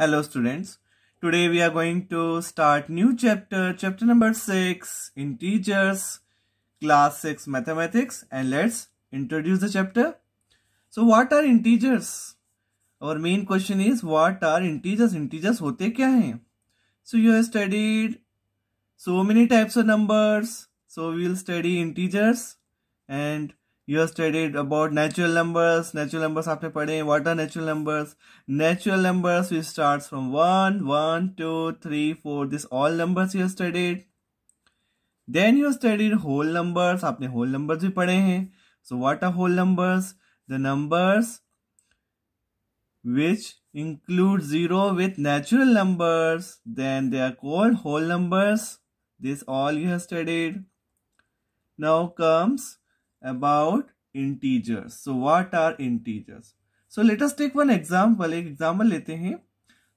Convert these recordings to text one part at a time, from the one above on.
Hello students. Today we are going to start new chapter, chapter number 6, integers, class 6 mathematics and let's introduce the chapter. So what are integers? Our main question is what are integers? Integers hote kya hai? So you have studied so many types of numbers. So we will study integers and you studied about natural numbers natural numbers आपने पढ़े हैं what are natural numbers natural numbers we start from one one two three four this all numbers you studied then you studied whole numbers आपने whole numbers भी पढ़े हैं so what are whole numbers the numbers which include zero with natural numbers then they are called whole numbers this all you have studied now comes about integers. So what are integers? So let us take one example. एक example लेते हैं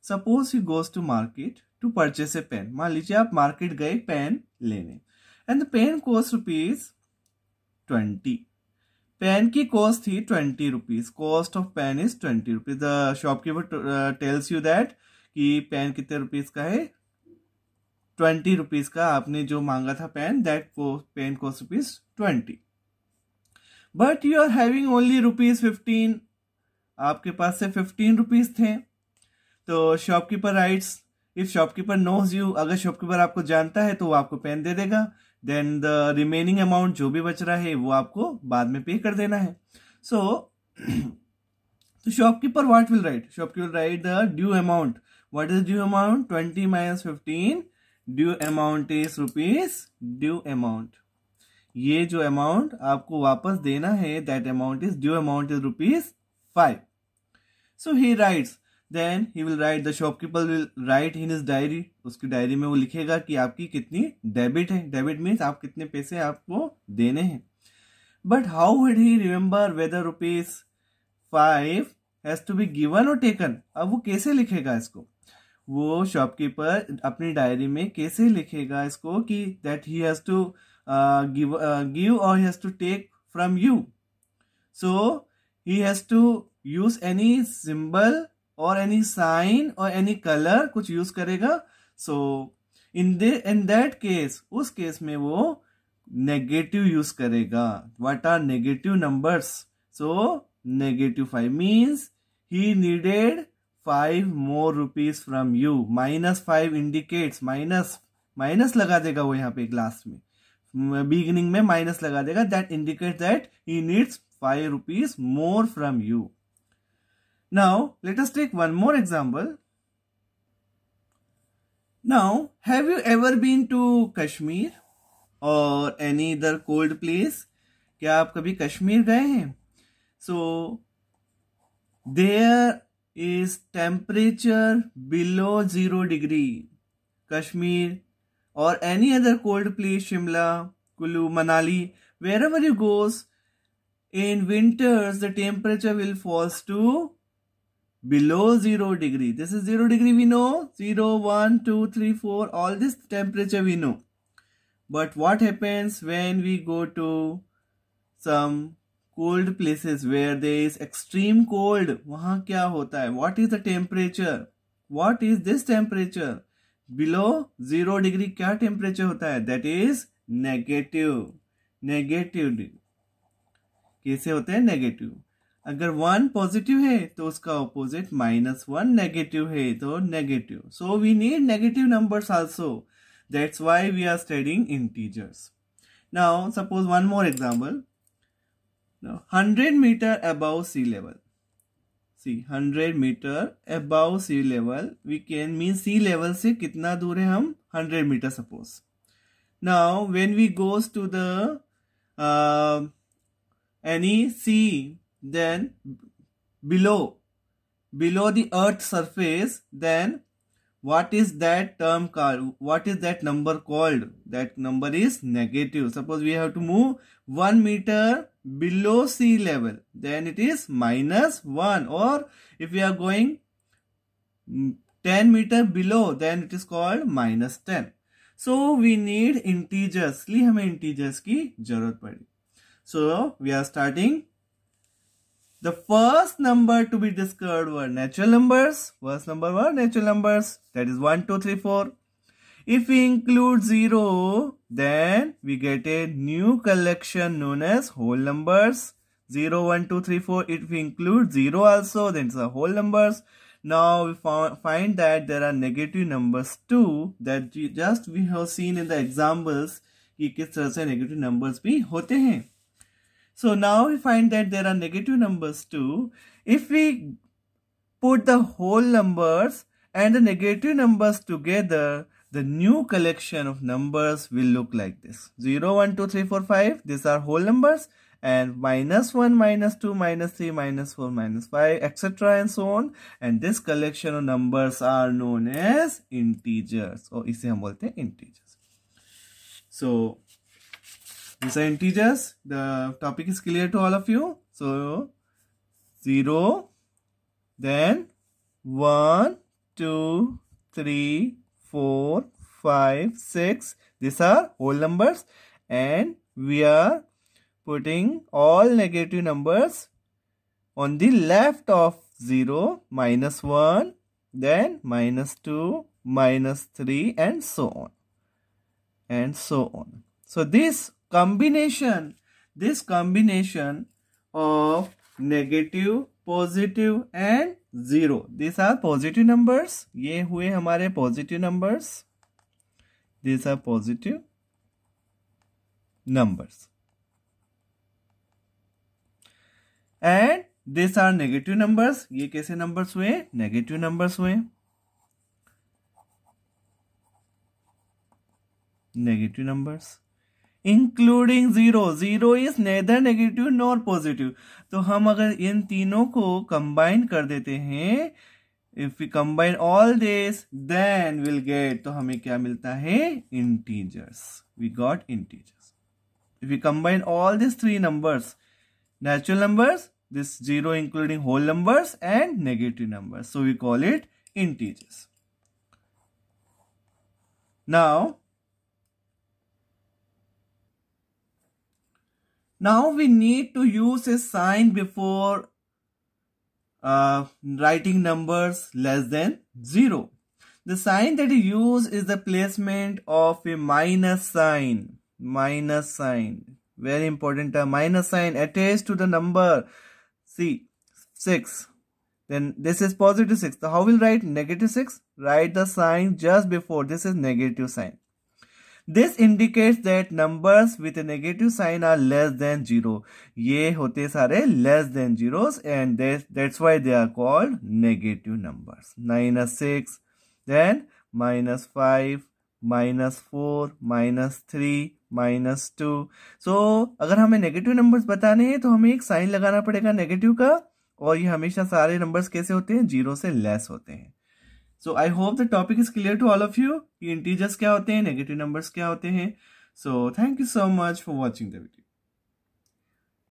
Suppose he goes to market to purchase a pen. मान लीजिए आप market गए pen लेने and the pen cost rupees twenty pen की cost थी twenty rupees cost of pen is twenty rupees the shopkeeper tells you that कि pen कितने rupees का है ट्वेंटी रुपीज का आपने जो मांगा था pen that pen cost rupees twenty but you are having only rupees fifteen आपके पास से फिफ्टीन रुपीज़ थे तो shopkeeper writes if shopkeeper knows you अगर शॉपकीपर आपको जानता है तो वो आपको पेन दे देगा देन द रिमेनिंग अमाउंट जो भी बच रहा है वो आपको बाद में पे कर देना है सो तो shopkeeper what will write shopkeeper write the due amount what is due amount twenty minus fifteen due amount is rupees due amount ये जो अमाउंट आपको वापस देना है that amount is due amount is rupees five so he writes then he will write the shopkeeper will write in his diary उसकी diary में वो लिखेगा कि आपकी कितनी डेबिट है डेबिट मीन्स आप कितने पैसे आपको देने हैं but how would he remember whether rupees five has to be given और टेकन अब वो कैसे लिखेगा इसको वो शॉपकीपर अपनी डायरी में कैसे लिखेगा इसको कि that he has to uh, give uh, give or he has to take from you so he has to use any symbol or any sign or any color kuch use karega so in the in that case us case mein wo negative use karega what are negative numbers so negative 5 means he needed 5 more rupees from you minus 5 indicates minus minus लगा देगा वो यहाँ पे class में beginning में minus लगा देगा that indicate that he needs five rupees more from you now let us take one more example now have you ever been to Kashmir और एनी अदर कोल्ड प्लेस क्या आप कभी कश्मीर गए हैं so there is temperature below zero degree Kashmir or any other cold place, Shimla, Kulu, Manali, wherever you goes, in winters the temperature will falls to below 0 degree. This is 0 degree we know, 0, 1, 2, 3, 4, all this temperature we know. But what happens when we go to some cold places where there is extreme cold? वहाँ क्या होता है? What is the temperature? What is this temperature? Below zero degree क्या temperature होता है that is negative negative कैसे होते हैं नेगेटिव अगर वन पॉजिटिव है तो उसका ऑपोजिट माइनस वन नेगेटिव है तो negative so we need negative numbers also that's why we are studying integers now suppose one more example hundred metre above sea level sea hundred metre above sea level we can mean sea level से कितना दूर है हम hundred metre suppose now when we goes to the any sea then below below the earth surface then what is that term called what is that number called that number is negative suppose we have to move 1 meter below sea level then it is minus 1 or if we are going 10 meter below then it is called minus 10 so we need integers Li, हमें integers की जरूरत पड़ी so we are starting the first number to be discovered were natural numbers. First number were natural numbers. That is 1, 2, 3, 4. If we include 0, then we get a new collection known as whole numbers. 0, 1, 2, 3, 4. If we include 0 also, then it's a whole numbers. Now we find that there are negative numbers too. That just we have seen in the examples कि किस तरह से negative numbers भी होते so now we find that there are negative numbers too. If we put the whole numbers and the negative numbers together, the new collection of numbers will look like this. 0, 1, 2, 3, 4, 5, these are whole numbers and minus 1, minus 2, minus 3, minus 4, minus 5, etc. and so on. And this collection of numbers are known as integers. Or इसे हम बोलते हैं integers. So, these are integers. The topic is clear to all of you. So, 0, then 1, 2, 3, 4, 5, 6. These are whole numbers. And we are putting all negative numbers on the left of 0, minus 1, then minus 2, minus 3 and so on. And so on. So this combination this combination of negative positive and zero these are positive numbers ye hue hamare positive numbers these are positive numbers and these are negative numbers ye kaise numbers hue negative numbers hue negative numbers including zero zero is neither negative nor positive तो हम अगर इन तीनों को combine कर देते हैं if you combine all this then will get तो हमें क्या मिलता है integers we got integers if you combine all this three numbers natural numbers this zero including whole numbers and negative numbers so we call it integers now Now we need to use a sign before uh, writing numbers less than 0. The sign that you use is the placement of a minus sign. Minus sign. Very important. A uh, minus sign attached to the number. See, 6. Then this is positive 6. So how will write negative 6? Write the sign just before. This is negative sign. This indicates that numbers with negative sign are less than zero ये होते सारे less than zero and that's why they are called negative numbers minus six then minus five minus four minus three minus two so अगर हमें negative numbers बताने हैं तो हमें एक साइन लगाना पड़ेगा नेगेटिव का और ये हमेशा सारे नंबर्स कैसे होते हैं जीरो से लेस होते हैं so I hope the topic is clear to all of you integers क्या होते हैं नेगेटिव नंबर्स क्या होते हैं so thank you so much for watching the video